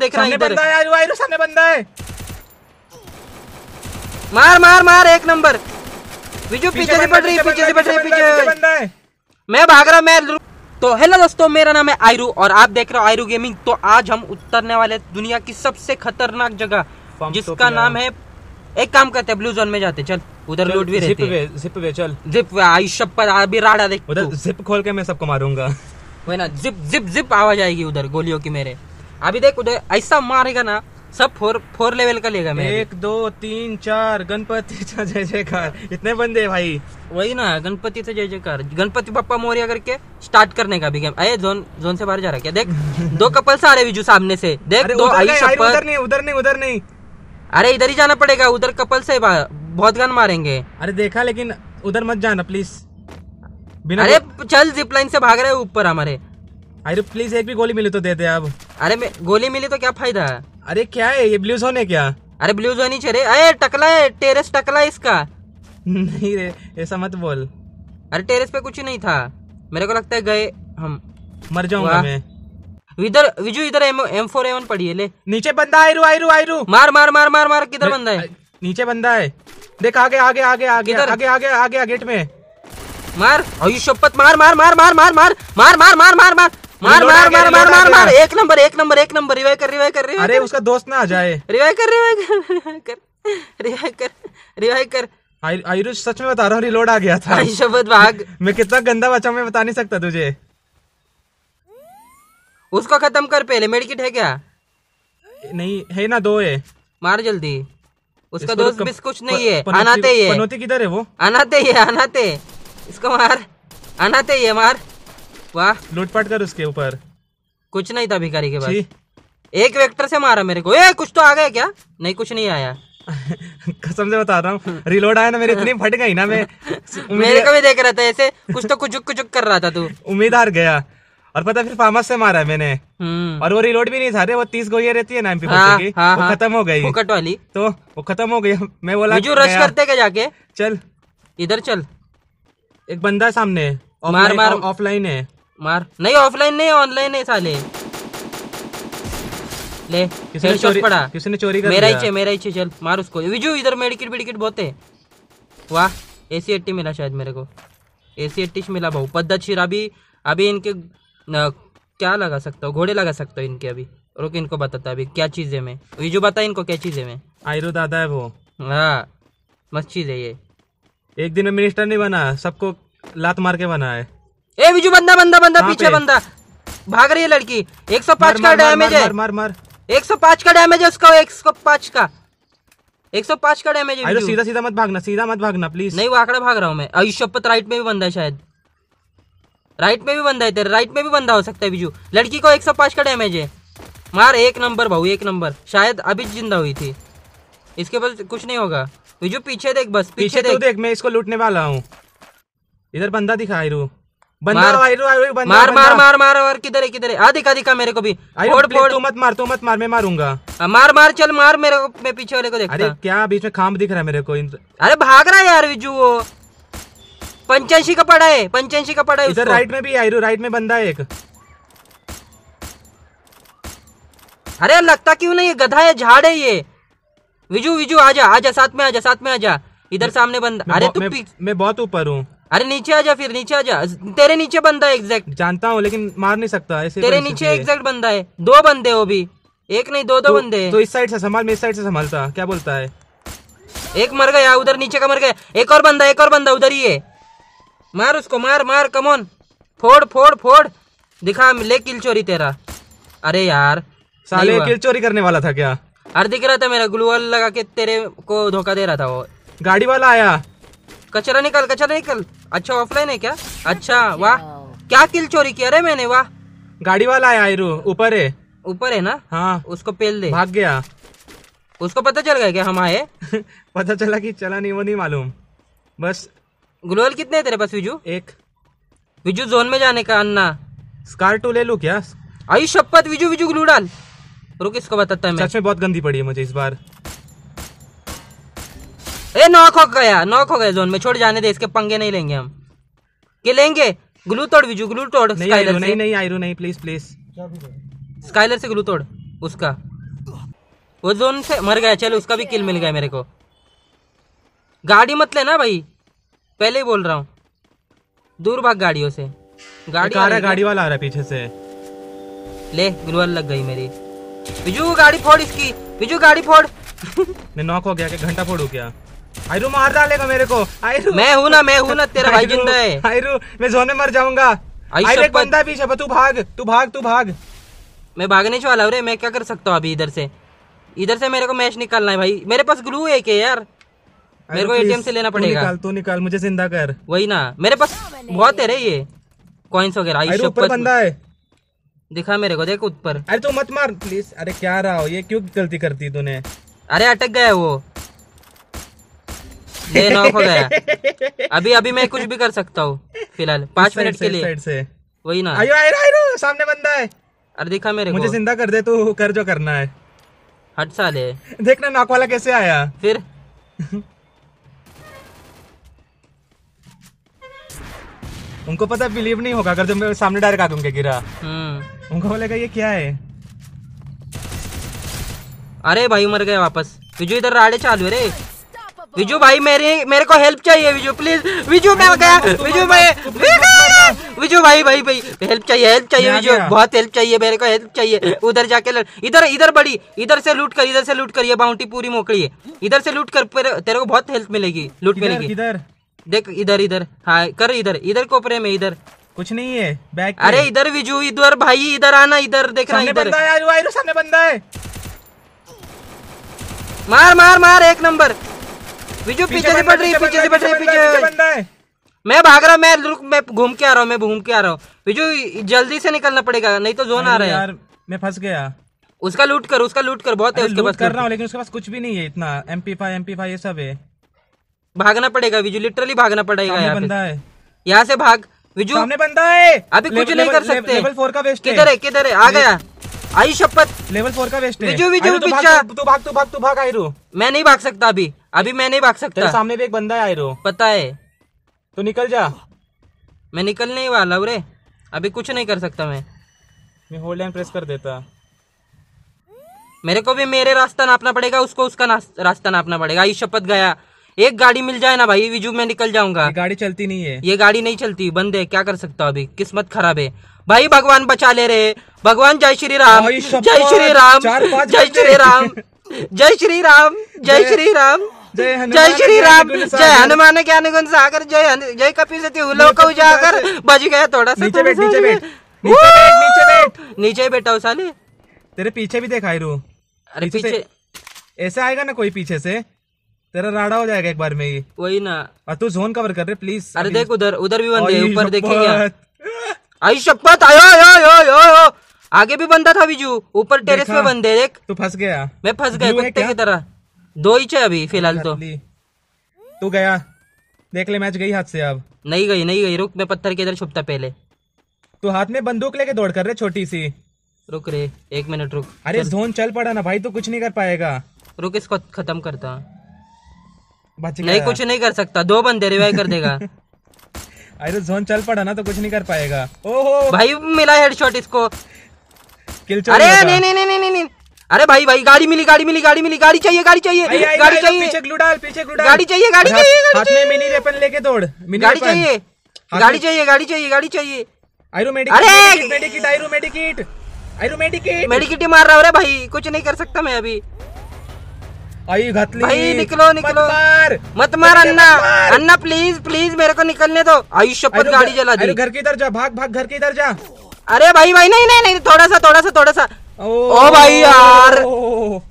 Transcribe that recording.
देख रहा है बंदा है आयरू सामने बंदा है मार मार मार एक नंबर विजू पीछे से पड़ रही पीछे से पड़ रही पीछे मैं भाग रहा मैं तो हेलो दोस्तों मेरा नाम है आयरू और आप देख रहे हो आयरू गेमिंग तो आज हम उतरने वाले दुनिया की सबसे खतरनाक जगह जिसका नाम है एक काम करते ब्लू जोन में जाते चल उधर लूट भी रहते वे, जिप वे चल जिप आयुषप पर अभी राड़ा देख उधर जिप खोल के मैं सबको मारूंगा वही ना जिप जिप जिप आवाज आएगी उधर गोलियों की मेरे अभी देख उधर ऐसा मारेगा ना सब फोर फोर लेवल का लेगा मैं एक दो तीन चार गणपति जय जयकार इतने बंदे भाई वही ना गणपति से जय जयकार गणपति पप्पा मोरिया करके स्टार्ट करने का भी गेम अरे जोन जोन से बाहर जा रहा क्या देख दो कपल्स आ रहे बीजू सामने से देख दो उधर नहीं उधर नहीं उधर नहीं अरे इधर ही जाना पड़ेगा उधर कपल से बहुत गन मारेंगे अरे देखा लेकिन उधर मत जाना प्लीज अरे चल जिप लाइन से भाग रहे ऊपर हमारे अरे प्लीज एक भी गोली मिली तो दे दे अब अरे गोली मिली तो क्या फायदा है अरे क्या है ये ब्लू जोन है क्या अरे ब्लू जोन ही चेरे अरे टकला है टेरेस टकला है इसका नहीं रे ऐसा मत बोल अरे टेरेस पे कुछ नहीं था मेरे को लगता है गए हम मर जाऊंगा मैं इधर विजू इधर एम फोर एवन पड़ी है ले नीचे बंदा आयरू आयरू आयरू मार मार मार मार मार किधर बंदा है नीचे बंदा है देख आगे आगे आगे आगे इधर आगे आगे आगे गेट में मार और शपथ मार मार मार मार मार मार मार मार मार मार मार मार मार मार मार मार मार एक नंबर एक नंबर एक नंबर रिवाइव कर रिवाइव कर रिवाइव अरे उसका दोस्त ना आ जाए रिवाइव कर रिवाइव कर रिवाइव कर रिवाइव कर आयुष सच में बता रहा हूँ रिलोड आ गया था शब्द भाग मैं कितना गंदा बचा मैं बता नहीं सकता तुझे उसको खत्म कर पहले मेडिकेट है क्या नहीं है ना दो है मार जल्दी उसका तो दोस्त बिस कुछ नहीं है अनाते ही है पनौती किधर है वो अनाते ही है अनाते इसको मार अनाते ही है मार वाह लूटपाट कर उसके ऊपर कुछ नहीं था भिखारी के पास एक वेक्टर से मारा मेरे को ए कुछ तो आ गया क्या नहीं कुछ नहीं आया कसम से बता रहा हूँ रिलोड आया ना मेरी इतनी फट गई ना मैं मेरे को भी देख रहा था ऐसे कुछ तो कुछ कुछ कर रहा था तू उम्मीद हार गया और पता फिर फार्मस से मारा है मैंने हम्म। और वो रिलोड भी नहीं था रहे वो तीस गोलियां रहती है ना एमपी हाँ, की हाँ, वो हाँ। खत्म हो गई कट वाली तो वो खत्म हो गई मैं बोला जो रश करते क्या जाके चल इधर चल एक बंदा सामने ऑफलाइन है मार नहीं ऑफलाइन नहीं ऑनलाइन है साले ले किसने चोरी पड़ा किसने चोरी कर मेरा ही चाहिए मेरा ही चाहिए चल मार उसको विजू इधर मेडिकेट बेडिकेट बहुत है वाह ए सी एट्टी मिला शायद मेरे को ए सी एट्टी मिला भाऊ पद्धत शीर अभी अभी इनके न, क्या लगा सकता हूँ घोड़े लगा सकता हूँ इनके अभी रुक इनको बताता अभी क्या चीज़ है मैं विजू बता इनको क्या चीज़ है मैं आयरू दादा है वो हाँ मस्त चीज़ है ये एक दिन में मिनिस्टर नहीं बना सबको लात मार के बना है ए बीजू बंदा बंदा बंदा पीछे बंदा भाग रही है लड़की 105 का डैमेज है मार मार 105 का डैमेज है उसका 105 का 105 का डैमेज है तो सीधा सीधा मत भागना सीधा मत भागना प्लीज नहीं वो आंकड़ा भाग रहा हूँ मैं आयुष आयुष्यपत राइट में भी बंदा है शायद राइट में भी बंदा है तेरे राइट में भी बंदा हो सकता है बीजू लड़की को 105 का डैमेज है मार एक नंबर भाऊ एक नंबर शायद अभी जिंदा हुई थी इसके बाद कुछ नहीं होगा बीजू पीछे देख बस पीछे, पीछे देख।, देख मैं इसको लूटने वाला हूँ इधर बंदा दिखा रू बंदा मार, वायरू मार, मार मार मार मार मेरे को भी मत मार तू मत मार मैं मारूंगा मार मार चल मार मेरे को मैं पीछे वाले को देखता अरे क्या बीच में खाम दिख रहा है मेरे को अरे भाग रहा है यार विजू वो पंचायशी का पड़ा है पंचायशी का पड़ा है इधर राइट में भी आयरू राइट में बंदा है एक अरे लगता क्यों नहीं गधा है झाड़ है ये विजू विजू आजा आजा साथ में आजा साथ में आजा इधर सामने बंदा अरे तू मैं बहुत ऊपर हूँ अरे नीचे आ जा फिर नीचे आ जा तेरे नीचे बंदा है एग्जैक्ट जानता हूँ लेकिन मार नहीं सकता ऐसे तेरे नीचे एग्जैक्ट बंदा है दो बंदे हो भी एक नहीं दो दो तो- बंदे तो इस साइड से संभाल मैं इस साइड से संभालता क्या बोलता है एक मर गया उधर नीचे का मर गया एक और बंदा एक और बंदा उधर ही है मार उसको मार मार कमोन फोड़ फोड़ फोड़ दिखा ले किल चोरी तेरा अरे यार साले किल चोरी करने वाला था क्या अरे दिख रहा था मेरा ग्लू लगा के तेरे को धोखा दे रहा था वो गाड़ी वाला आया कचरा निकल कचरा निकल अच्छा ऑफलाइन है क्या हाँ, अच्छा वाह हाँ। क्या किल चोरी किया रे मैंने वाह गाड़ी वाला आया आयरू ऊपर है ऊपर है ना हाँ उसको पेल दे भाग गया उसको पता चल गया क्या हम आए पता चला कि चला नहीं वो नहीं मालूम बस ग्लोअल कितने तेरे पास विजू एक विजू जोन में जाने का अन्ना स्कार टू ले लू क्या आई शपथ विजू विजू ग्लू डाल रुक इसको बताता है मैं सच में बहुत गंदी पड़ी है मुझे इस बार ए नॉक हो गया नॉक हो गया जोन में छोड़ जाने दे इसके पंगे नहीं लेंगे हम के लेंगे ग्लू तोड़ विजू ग्लू तोड़ नहीं नहीं नहीं आयरू नहीं प्लीज प्लीज स्काइलर से ग्लू तोड़ उसका वो जोन से मर गया चलो उसका भी किल मिल गया मेरे को गाड़ी मत लेना भाई पहले ही बोल रहा हूँ दूर भाग गाड़ियों से गाड़ी आ रहा गाड़ी वाला आ रहा पीछे से ले ग्लूअर लग गई मेरी बिजू गाड़ी फोड़ इसकी बिजू गाड़ी फोड़ नॉक हो गया कि घंटा फोड़ हो गया आयरू मार डालेगा मेरे को आयरू मैं हूँ ना मैं हूँ ना तेरा भाई जिंदा है आयरू मैं जोने मर जाऊंगा आयरू एक बंदा पीछे तू भाग तू भाग तू भाग मैं भागने से वाला मैं क्या कर सकता हूँ अभी इधर से इधर से मेरे को मैच निकालना है भाई मेरे पास ग्लू है के यार मेरे को एटीएम से लेना पड़ेगा निकाल तू निकाल मुझे जिंदा कर वही ना मेरे पास बहुत है रे ये कॉइन्स वगैरह आयुष ऊपर बंदा है दिखा मेरे को देख ऊपर अरे तू मत मार प्लीज अरे क्या रहा हो ये क्यों गलती करती तूने अरे अटक गया वो दिन ऑफ हो गया अभी अभी मैं कुछ भी कर सकता हूँ फिलहाल पांच मिनट के लिए वही ना आयो आयो आयो सामने बंदा है अरे दिखा मेरे मुझे जिंदा कर दे तू कर जो करना है हट साले देखना नाक वाला कैसे आया फिर उनको पता बिलीव नहीं होगा अगर जब मेरे सामने डायरेक्ट आके उनके गिरा हम्म। उनको बोलेगा ये क्या है अरे भाई मर गए वापस तुझे इधर राड़े चालू है रे विजू भाई मेरे मेरे को हेल्प चाहिए विजू प्लीज विजु मैं गया विजू मैं विजु भाई भाई भाई हेल्प चाहिए हेल्प चाहिए विजु बहुत हेल्प चाहिए मेरे को हेल्प चाहिए उधर जाके इधर इधर बड़ी इधर से लूट कर इधर से लूट कर ये बाउंटी पूरी मोकड़ी है इधर से लूट कर तेरे को बहुत हेल्प मिलेगी लूट मिलेगी इधर देख इधर इधर हाँ कर इधर इधर कोपरे में इधर कुछ नहीं है बैक अरे इधर विजू इधर भाई इधर आना इधर रहा इधर सामने बंदा है मार मार मार एक नंबर बिजू पीछे से पड़ रही पीछे से पड़ रही पीछे मैं भाग रहा मैं रुक मैं घूम के आ रहा हूँ मैं घूम के आ रहा हूँ बिजू जल्दी से निकलना पड़ेगा नहीं तो जोन आ रहा है यार मैं फंस गया उसका लूट कर उसका लूट कर बहुत है उसके पास कर रहा हूँ लेकिन उसके पास कुछ भी नहीं है इतना M P five M P five ये सब है भागना पड़ेगा बिजू लिटरली भागना पड़ेगा यहाँ बंदा है यहाँ से भाग विजू सामने बंदा है अभी कुछ नहीं कर सकते लेवल फोर का वेस्ट किधर है किधर है आ गया आई शपथ लेवल फोर का वेस्ट है विजू विजू पीछा तू भाग तू भाग तू भाग आई मैं नहीं भाग सकता अभी अभी मैं नहीं भाग सकता तेरे सामने भी एक बंदा है आयरो पता है तो निकल जा मैं निकलने ही वाला हूँ अभी कुछ नहीं कर सकता मैं मैं होल्ड एंड प्रेस कर देता मेरे को भी मेरे रास्ता नापना पड़ेगा उसको उसका रास्ता नापना पड़ेगा ये शपथ गया एक गाड़ी मिल जाए ना भाई विजू मैं निकल जाऊंगा गाड़ी चलती नहीं है ये गाड़ी नहीं चलती बंद है क्या कर सकता अभी किस्मत खराब है भाई भगवान बचा ले रहे भगवान जय श्री राम भाई, शपथ! जय श्री राम चार पांच जय श्री राम जय श्री राम जय श्री राम जय श्री राम जय हनुमान ज्ञान गुण सागर जय जय कपिल सती उलोक जाकर बज गया थोड़ा सा नीचे बैठ नीचे बैठ नीचे बैठ नीचे बैठ नीचे बैठा साले तेरे पीछे भी देखा रू अरे पीछे ऐसे आएगा ना कोई पीछे से तेरा राड़ा हो जाएगा एक बार में ही वही ना और तू जोन कवर कर रहे प्लीज अरे देख उधर उधर भी बंदे ऊपर देखे आई शपथ आयो आयो आयो आयो आगे भी बंदा था बिजू ऊपर टेरेस पे बंदे देख तू फंस गया मैं फंस गया कुत्ते की तरह दो ही चाहिए अभी हाँ, फिलहाल तो तू गया देख ले मैच गई हाथ से अब नहीं गई नहीं गई रुक मैं पत्थर के इधर छुपता पहले तू हाथ में बंदूक लेके दौड़ कर रहे छोटी सी रुक रे एक मिनट रुक अरे जोन चल पड़ा ना भाई तू कुछ नहीं कर पाएगा रुक इसको खत्म करता नहीं कुछ नहीं कर सकता दो बंदे रिवाइव कर देगा अरे जोन चल पड़ा ना तो कुछ नहीं कर पाएगा ओहो भाई मिला हेडशॉट इसको किल अरे नहीं नहीं नहीं नहीं नहीं अरे भाई भाई गाड़ी मिली गाड़ी मिली गाड़ी मिली गाड़ी चाहिए गाड़ी चाहिए गाड़ी चाहिए पीछे ग्लू डाल पीछे ग्लू डाल गाड़ी चाहिए गाड़ी चाहिए हाथ में मिनी वेपन लेके दौड़ गाड़ी चाहिए गाड़ी चाहिए गाड़ी चाहिए गाड़ी चाहिए आयरो मेडिकिट मेडिकिट आयरो मेडिकिट मेडिकिट मार रहा अरे भाई कुछ नहीं कर सकता मैं अभी आई घातली भाई निकलो निकलो मत मार अन्ना अन्ना प्लीज प्लीज मेरे को निकलने दो आयुष शपथ गाड़ी जला दी घर की इधर जा भाग भाग घर की इधर जा अरे भाई भाई नहीं नहीं नहीं थोड़ा सा थोड़ा सा थोड़ा सा ओ, भाई यार